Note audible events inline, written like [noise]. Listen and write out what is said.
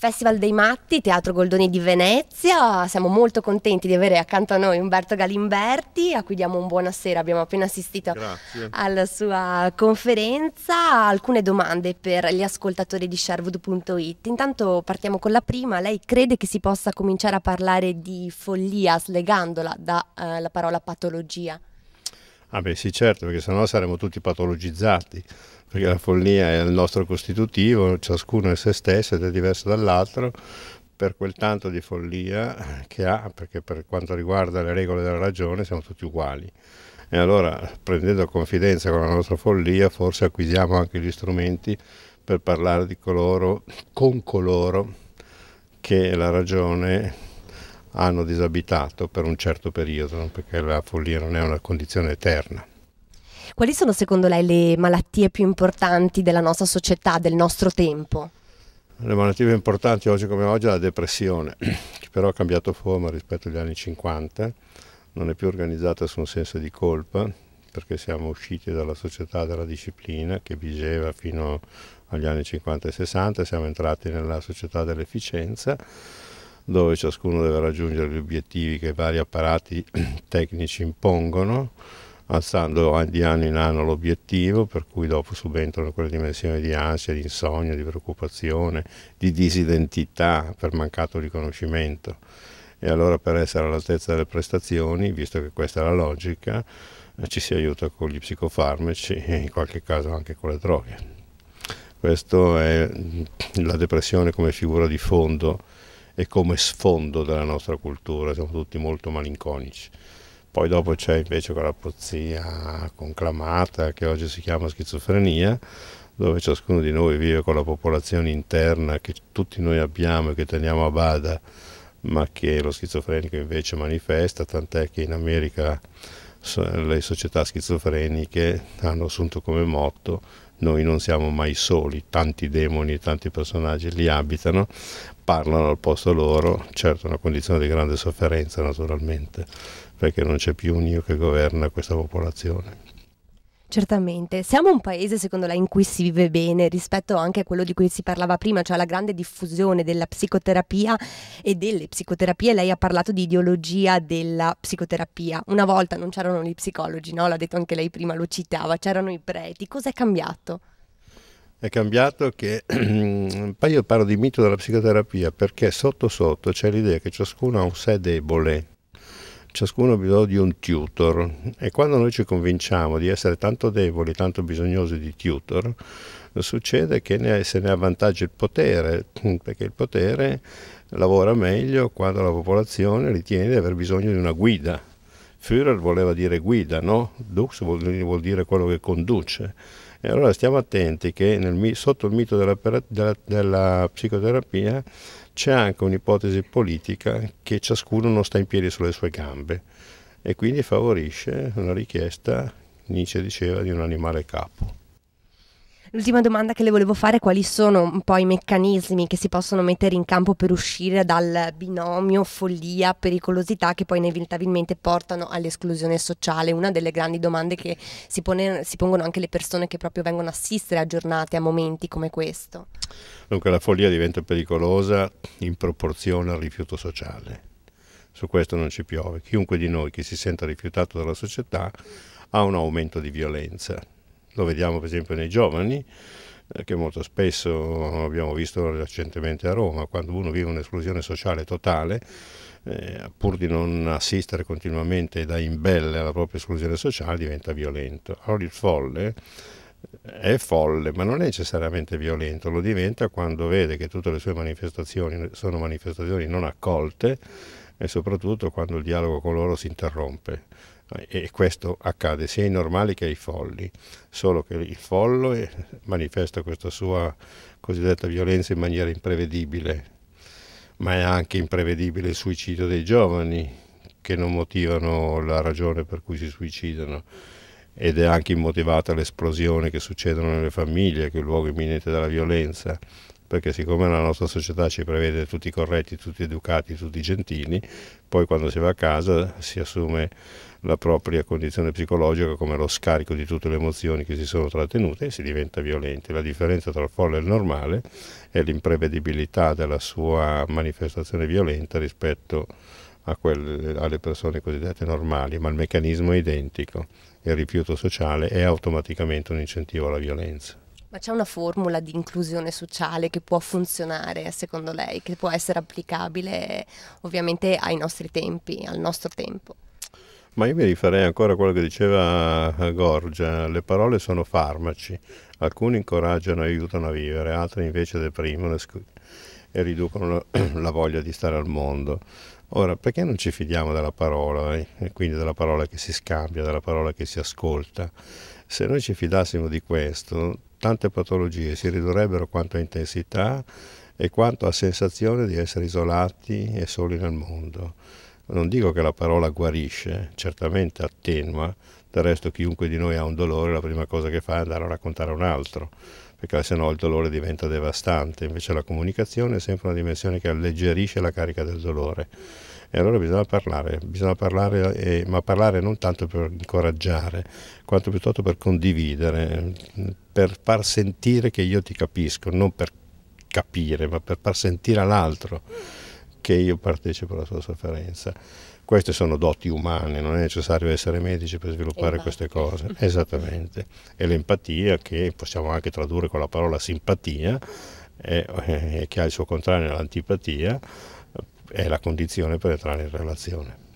Festival dei Matti, Teatro Goldoni di Venezia. Siamo molto contenti di avere accanto a noi Umberto Galimberti, a cui diamo un buonasera. Abbiamo appena assistito Grazie. alla sua conferenza. Alcune domande per gli ascoltatori di Sherwood.it. Intanto partiamo con la prima. Lei crede che si possa cominciare a parlare di follia slegandola dalla eh, parola patologia? Ah beh sì certo, perché sennò saremmo tutti patologizzati perché la follia è il nostro costitutivo, ciascuno è se stesso ed è diverso dall'altro, per quel tanto di follia che ha, perché per quanto riguarda le regole della ragione siamo tutti uguali. E allora, prendendo confidenza con la nostra follia, forse acquisiamo anche gli strumenti per parlare di coloro, con coloro che la ragione hanno disabitato per un certo periodo, perché la follia non è una condizione eterna. Quali sono secondo lei le malattie più importanti della nostra società, del nostro tempo? Le malattie più importanti oggi come oggi è la depressione, [clears throat] che però ha cambiato forma rispetto agli anni 50, non è più organizzata su un senso di colpa, perché siamo usciti dalla società della disciplina che vigeva fino agli anni 50 e 60, siamo entrati nella società dell'efficienza dove ciascuno deve raggiungere gli obiettivi che i vari apparati [clears throat] tecnici impongono alzando di anno in anno l'obiettivo, per cui dopo subentrano quelle dimensioni di ansia, di insonnia, di preoccupazione, di disidentità per mancato riconoscimento. E allora per essere all'altezza delle prestazioni, visto che questa è la logica, eh, ci si aiuta con gli psicofarmaci e in qualche caso anche con le droghe. Questa è mm, la depressione come figura di fondo e come sfondo della nostra cultura, siamo tutti molto malinconici. Poi dopo c'è invece quella poesia conclamata che oggi si chiama schizofrenia, dove ciascuno di noi vive con la popolazione interna che tutti noi abbiamo e che teniamo a bada, ma che lo schizofrenico invece manifesta, tant'è che in America le società schizofreniche hanno assunto come motto noi non siamo mai soli, tanti demoni e tanti personaggi li abitano, parlano al posto loro, certo è una condizione di grande sofferenza naturalmente, perché non c'è più un io che governa questa popolazione. Certamente, siamo un paese secondo lei in cui si vive bene rispetto anche a quello di cui si parlava prima, cioè la grande diffusione della psicoterapia e delle psicoterapie. Lei ha parlato di ideologia della psicoterapia. Una volta non c'erano gli psicologi, no? L'ha detto anche lei prima, lo citava, c'erano i preti. Cos'è cambiato? È cambiato che [clears throat] poi io parlo di mito della psicoterapia perché sotto sotto c'è l'idea che ciascuno ha un sé debole ciascuno ha bisogno di un tutor e quando noi ci convinciamo di essere tanto deboli, tanto bisognosi di tutor, succede che ne, se ne avvantaggia il potere, perché il potere lavora meglio quando la popolazione ritiene di aver bisogno di una guida. Führer voleva dire guida, no? Dux vuol, vuol dire quello che conduce. E allora stiamo attenti che nel, sotto il mito della, della, della psicoterapia c'è anche un'ipotesi politica che ciascuno non sta in piedi sulle sue gambe e quindi favorisce una richiesta, Nietzsche diceva, di un animale capo. L'ultima domanda che le volevo fare è quali sono un po' i meccanismi che si possono mettere in campo per uscire dal binomio follia, pericolosità che poi inevitabilmente portano all'esclusione sociale. Una delle grandi domande che si, pone, si pongono anche le persone che proprio vengono a assistere a giornate, a momenti come questo. Dunque la follia diventa pericolosa in proporzione al rifiuto sociale. Su questo non ci piove. Chiunque di noi che si senta rifiutato dalla società ha un aumento di violenza lo vediamo per esempio nei giovani, eh, che molto spesso abbiamo visto recentemente a Roma, quando uno vive un'esclusione sociale totale, eh, pur di non assistere continuamente da imbelle alla propria esclusione sociale, diventa violento. Allora il folle eh, è folle, ma non è necessariamente violento, lo diventa quando vede che tutte le sue manifestazioni sono manifestazioni non accolte e soprattutto quando il dialogo con loro si interrompe e questo accade sia ai normali che ai folli, solo che il follo manifesta questa sua cosiddetta violenza in maniera imprevedibile, ma è anche imprevedibile il suicidio dei giovani che non motivano la ragione per cui si suicidano ed è anche immotivata l'esplosione che succedono nelle famiglie, che è il luogo imminente della violenza perché siccome la nostra società ci prevede tutti corretti, tutti educati, tutti gentili, poi quando si va a casa si assume la propria condizione psicologica come lo scarico di tutte le emozioni che si sono trattenute e si diventa violenti. La differenza tra il folle e il normale è l'imprevedibilità della sua manifestazione violenta rispetto quelle, alle persone cosiddette normali, ma il meccanismo è identico. Il rifiuto sociale è automaticamente un incentivo alla violenza. Ma c'è una formula di inclusione sociale che può funzionare secondo lei, che può essere applicabile ovviamente ai nostri tempi, al nostro tempo? Ma io mi rifarei ancora a quello che diceva eh, Gorgia, le parole sono farmaci, alcuni incoraggiano e aiutano a vivere, altri invece deprimono e riducono [clears throat] la voglia di stare al mondo. Ora, perché non ci fidiamo della parola eh? e quindi della parola che si scambia, della parola che si ascolta? Se noi ci fidassimo di questo, tante patologie si ridurrebbero quanto a intensità e quanto a sensazione di essere isolati e soli nel mondo. Non dico che la parola guarisce, certamente attenua, del resto chiunque di noi ha un dolore, la prima cosa che fa è andare a raccontare a un altro, perché sennò il dolore diventa devastante, invece la comunicazione è sempre una dimensione che alleggerisce la carica del dolore e allora bisogna parlare, bisogna parlare e, ma parlare non tanto per incoraggiare, quanto piuttosto per condividere, per far sentire che io ti capisco, non per capire, ma per far sentire all'altro che io partecipo alla sua sofferenza. Queste sono doti umane, non è necessario essere medici per sviluppare Empatia. Esatto. queste cose. Esattamente. E l'empatia, che possiamo anche tradurre con la parola simpatia, è, è, eh, che ha il suo contrario nell'antipatia, è la condizione per entrare in relazione.